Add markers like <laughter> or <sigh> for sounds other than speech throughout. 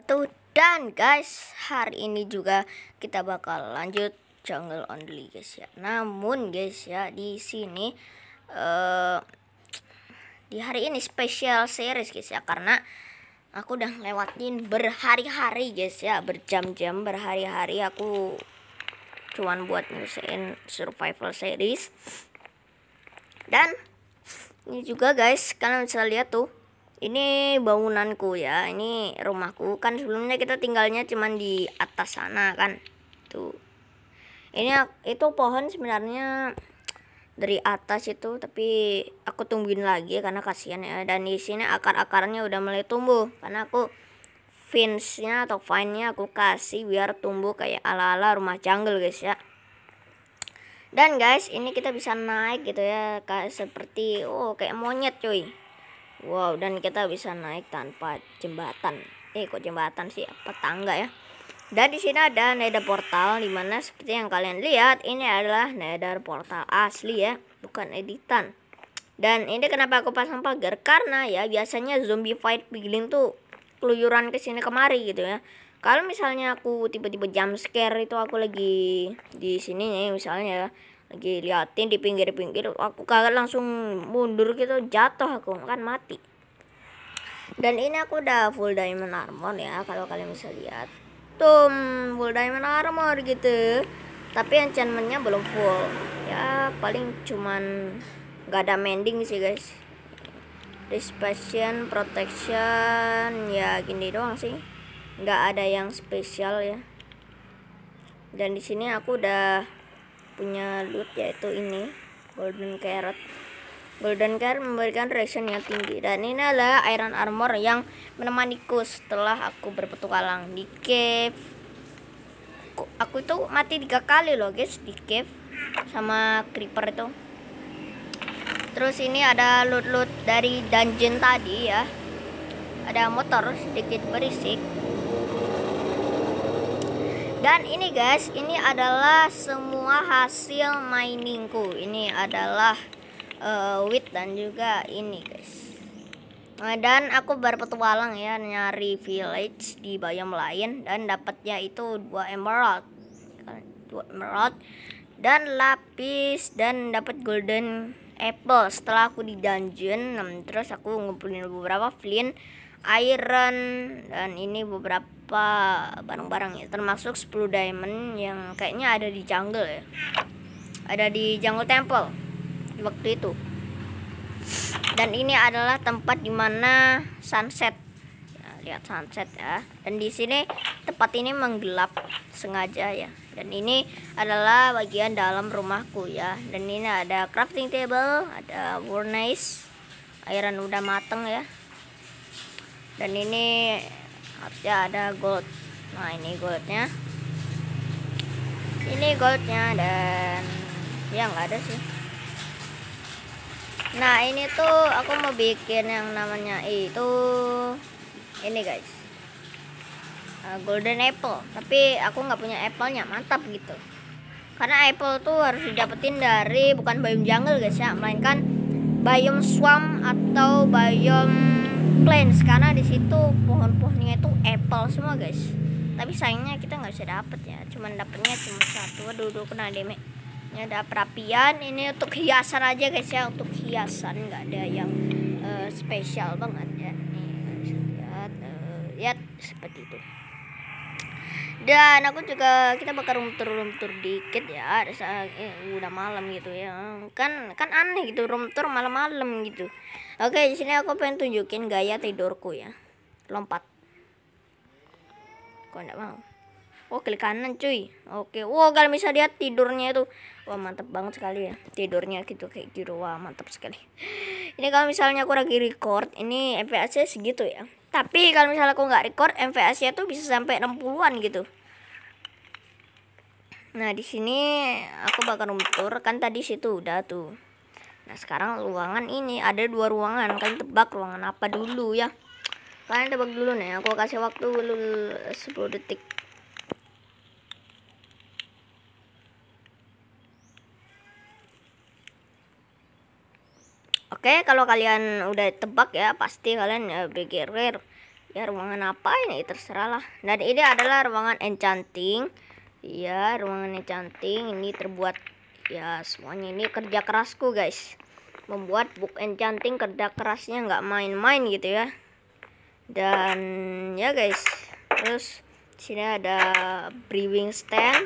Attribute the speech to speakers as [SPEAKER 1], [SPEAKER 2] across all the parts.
[SPEAKER 1] wabarakatuh Dan guys hari ini juga kita bakal lanjut jungle only guys ya Namun guys ya di sini uh, Di hari ini special series guys ya Karena aku udah lewatin berhari-hari guys ya Berjam-jam berhari-hari aku cuman buat nyusain survival series Dan ini juga guys kalian bisa lihat tuh ini bangunanku ya ini rumahku kan sebelumnya kita tinggalnya cuman di atas sana kan tuh ini itu pohon sebenarnya dari atas itu tapi aku tungguin lagi karena kasihan ya dan di sini akar-akarnya udah mulai tumbuh karena aku finsnya atau fine nya aku kasih biar tumbuh kayak ala-ala rumah jungle guys ya dan guys ini kita bisa naik gitu ya kayak seperti oh kayak monyet cuy Wow, dan kita bisa naik tanpa jembatan. Eh, kok jembatan sih? Apa tangga ya? Dan di sini ada nether portal di mana seperti yang kalian lihat ini adalah nether portal asli ya, bukan editan. Dan ini kenapa aku pasang pagar karena ya biasanya zombie fight piglin tuh keluyuran ke sini kemari gitu ya. Kalau misalnya aku tiba-tiba jump scare itu aku lagi di sini nih misalnya ya, lagi liatin di pinggir-pinggir aku kaget langsung mundur gitu jatuh aku kan mati dan ini aku udah full diamond armor ya kalau kalian bisa lihat tuh full diamond armor gitu tapi enchantmentnya belum full ya paling cuman gak ada mending sih guys dispersion protection ya gini doang sih nggak ada yang spesial ya dan di sini aku udah punya loot yaitu ini golden carrot golden carrot memberikan reaction yang tinggi dan ini adalah iron armor yang menemaniku setelah aku berpetualang di cave aku, aku itu mati tiga kali loh guys di cave sama creeper itu terus ini ada loot-loot dari dungeon tadi ya ada motor sedikit berisik dan ini guys ini adalah semua hasil miningku ini adalah uh, eh, wheat dan juga ini guys nah, dan aku berpetualang ya nyari village di bayam lain dan dapatnya itu dua emerald dua emerald dan lapis dan dapat golden apple setelah aku di dungeon hmm, terus aku ngumpulin beberapa flint iron dan ini beberapa barang-barang ya termasuk 10 diamond yang kayaknya ada di jungle ya ada di jungle temple waktu itu dan ini adalah tempat dimana sunset ya, lihat sunset ya dan di sini tempat ini menggelap sengaja ya dan ini adalah bagian dalam rumahku ya dan ini ada crafting table ada furnace Airan udah mateng ya dan ini harusnya ada gold nah ini goldnya ini goldnya dan ya nggak ada sih nah ini tuh aku mau bikin yang namanya itu ini guys eh, golden apple tapi aku nggak punya apple nya, mantap gitu karena apple tuh harus didapetin dari bukan biome jungle guys ya melainkan biome swamp atau biome Plains karena di situ pohon-pohonnya itu apple semua guys tapi sayangnya kita nggak bisa dapet ya cuman dapetnya cuma satu aduh aduh kena damage ini ada perapian ini untuk hiasan aja guys ya untuk hiasan nggak ada yang uh, spesial banget ya nih lihat uh, lihat seperti itu dan aku juga kita bakal room tour dikit ya ada saat eh, udah malam gitu ya kan kan aneh gitu room malam-malam gitu oke di sini aku pengen tunjukin gaya tidurku ya lompat kok enggak mau oh klik kanan cuy oke wow kalian bisa lihat tidurnya itu wah mantap banget sekali ya tidurnya gitu kayak gitu wah mantap sekali <laughs> ini kalau misalnya aku lagi record ini MPAC segitu ya tapi kalau misalnya aku nggak record MVAC nya tuh bisa sampai 60-an gitu nah di sini aku bakal room kan tadi situ udah tuh nah sekarang ruangan ini ada dua ruangan kalian tebak ruangan apa dulu ya kalian tebak dulu nih aku kasih waktu dulu 10 detik Oke, kalau kalian udah tebak ya, pasti kalian ya, eh, pikir ya ruangan apa ini terserah lah. Dan ini adalah ruangan enchanting. Ya, ruangan enchanting ini terbuat ya semuanya ini kerja kerasku guys. Membuat book enchanting kerja kerasnya nggak main-main gitu ya. Dan ya guys, terus sini ada brewing stand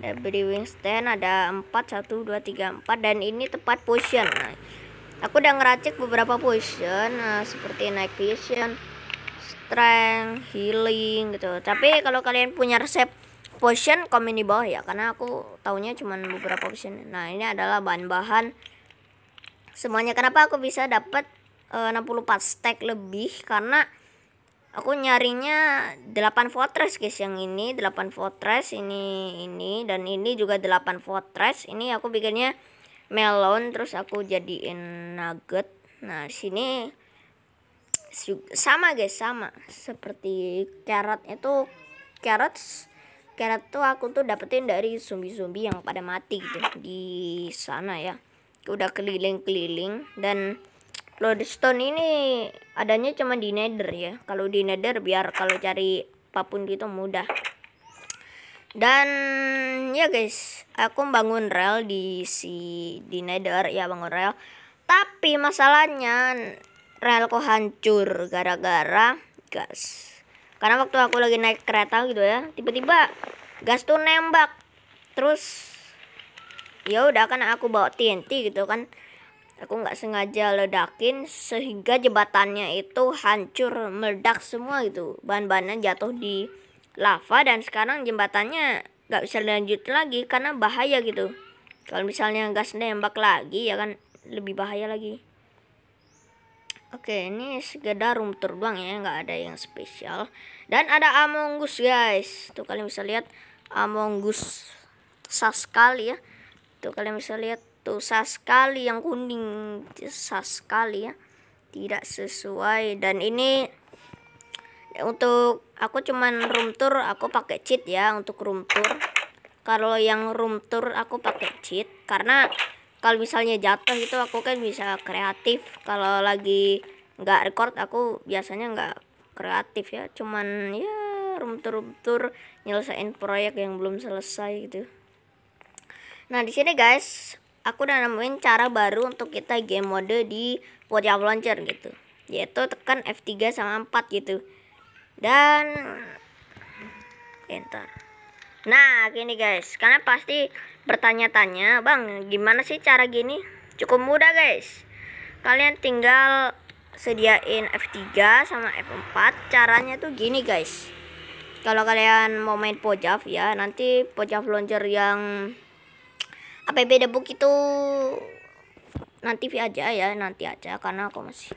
[SPEAKER 1] ada brewing stand ada 4 1 2 3 4 dan ini tempat potion nah, Aku udah ngeracik beberapa potion nah, seperti night vision, strength, healing gitu. Tapi kalau kalian punya resep potion komen di bawah ya karena aku taunya cuma beberapa potion. Nah, ini adalah bahan-bahan semuanya. Kenapa aku bisa dapat uh, 64 stack lebih karena aku nyarinya 8 fortress guys yang ini 8 fortress ini ini dan ini juga 8 fortress ini aku bikinnya melon terus aku jadiin nugget nah sini sama guys sama seperti carrot itu carrots carrot tuh aku tuh dapetin dari zombie-zombie yang pada mati gitu di sana ya udah keliling-keliling dan lodestone ini adanya cuma di nether ya kalau di nether biar kalau cari apapun gitu mudah dan ya guys aku bangun rel di si di nether ya bangun rel tapi masalahnya relku hancur gara-gara gas karena waktu aku lagi naik kereta gitu ya tiba-tiba gas tuh nembak terus ya udah kan aku bawa TNT gitu kan aku nggak sengaja ledakin sehingga jembatannya itu hancur meledak semua gitu bahan-bahannya jatuh di lava dan sekarang jembatannya nggak bisa dilanjut lagi karena bahaya gitu kalau misalnya gas nembak lagi ya kan lebih bahaya lagi oke ini sekedar room tour doang ya nggak ada yang spesial dan ada Among Us guys tuh kalian bisa lihat Among Us sekali ya tuh kalian bisa lihat tuh sekali yang kuning sekali ya tidak sesuai dan ini untuk aku cuman room tour aku pakai cheat ya untuk room tour kalau yang room tour aku pakai cheat karena kalau misalnya jatuh itu aku kan bisa kreatif kalau lagi nggak record aku biasanya nggak kreatif ya cuman ya room tour room tour nyelesain proyek yang belum selesai gitu nah di sini guys aku udah nemuin cara baru untuk kita game mode di Pojok Launcher gitu yaitu tekan F3 sama 4 gitu dan enter nah gini guys karena pasti bertanya-tanya bang gimana sih cara gini cukup mudah guys kalian tinggal sediain F3 sama F4 caranya tuh gini guys kalau kalian mau main pojaf ya nanti pojaf launcher yang APB debuk itu nanti aja ya nanti aja karena aku masih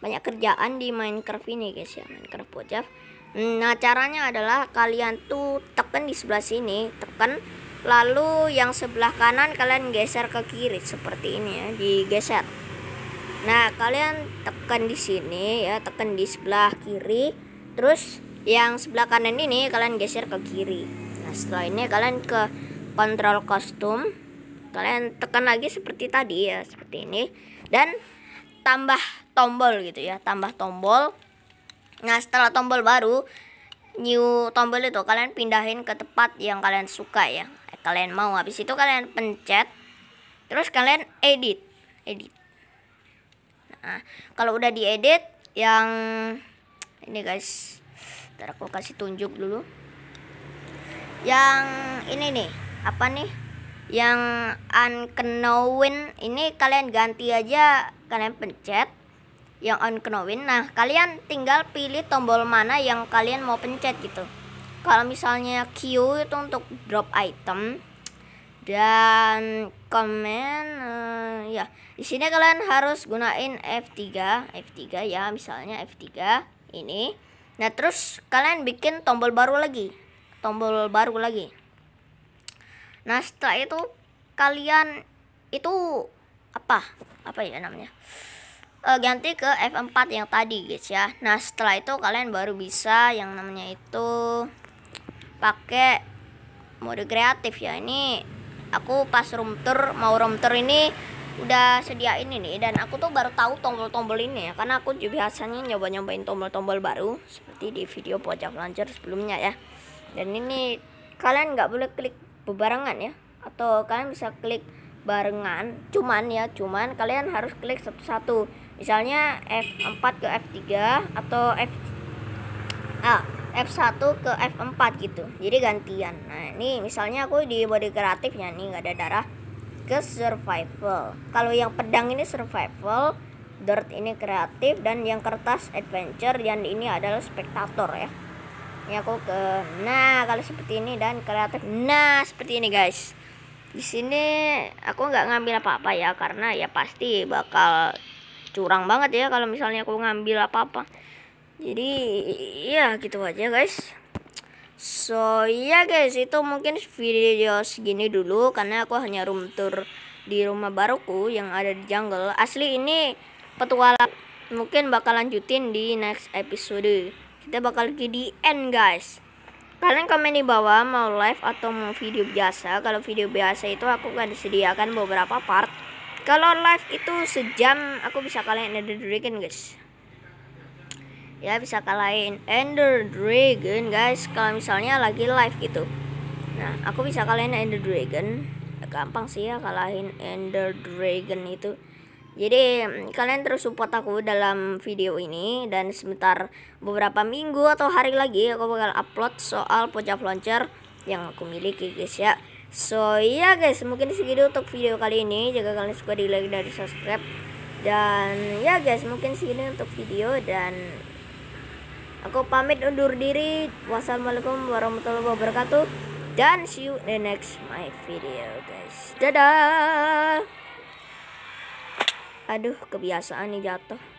[SPEAKER 1] banyak kerjaan di Minecraft ini guys ya Minecraft Bojav nah caranya adalah kalian tuh tekan di sebelah sini tekan lalu yang sebelah kanan kalian geser ke kiri seperti ini ya digeser nah kalian tekan di sini ya tekan di sebelah kiri terus yang sebelah kanan ini kalian geser ke kiri nah setelah ini kalian ke kontrol kostum kalian tekan lagi seperti tadi ya seperti ini dan tambah tombol gitu ya tambah tombol nah setelah tombol baru new tombol itu kalian pindahin ke tempat yang kalian suka ya eh, kalian mau habis itu kalian pencet terus kalian edit edit nah kalau udah diedit yang ini guys ntar aku kasih tunjuk dulu yang ini nih apa nih yang unknown ini kalian ganti aja kalian pencet yang unknown nah kalian tinggal pilih tombol mana yang kalian mau pencet gitu kalau misalnya Q itu untuk drop item dan komen uh, ya di sini kalian harus gunain F3 F3 ya misalnya F3 ini nah terus kalian bikin tombol baru lagi tombol baru lagi nah setelah itu kalian itu apa apa ya namanya e, ganti ke F4 yang tadi guys ya nah setelah itu kalian baru bisa yang namanya itu pakai mode kreatif ya ini aku pas room tour mau room tour ini udah sedia ini nih dan aku tuh baru tahu tombol-tombol ini ya karena aku juga biasanya nyoba-nyobain tombol-tombol baru seperti di video pojok lancar sebelumnya ya dan ini kalian nggak boleh klik bebarengan ya atau kalian bisa klik barengan cuman ya cuman kalian harus klik satu-satu misalnya F4 ke F3 atau F ah, F1 ke F4 gitu jadi gantian nah ini misalnya aku di body kreatifnya nih nggak ada darah ke survival kalau yang pedang ini survival dirt ini kreatif dan yang kertas adventure dan ini adalah spektator ya ya aku ke nah kalau seperti ini dan kreatif nah seperti ini guys di sini aku nggak ngambil apa-apa ya karena ya pasti bakal curang banget ya kalau misalnya aku ngambil apa-apa jadi ya gitu aja guys so ya yeah guys itu mungkin video segini dulu karena aku hanya room tour di rumah baruku yang ada di jungle asli ini petualang mungkin bakal lanjutin di next episode kita bakal ke di end guys kalian komen di bawah mau live atau mau video biasa kalau video biasa itu aku akan disediakan beberapa part kalau live itu sejam aku bisa kalian Ender Dragon guys ya bisa kalian Ender Dragon guys kalau misalnya lagi live gitu nah aku bisa kalian Ender Dragon gampang sih ya kalahin Ender Dragon itu jadi mm, kalian terus support aku dalam video ini dan sebentar beberapa minggu atau hari lagi aku bakal upload soal pojok launcher yang aku miliki guys ya. So iya yeah guys mungkin segitu untuk video kali ini jika kalian suka di like dan subscribe dan ya yeah guys mungkin segini untuk video dan aku pamit undur diri wassalamualaikum warahmatullahi wabarakatuh dan see you in the next my video guys dadah Aduh, kebiasaan nih jatuh.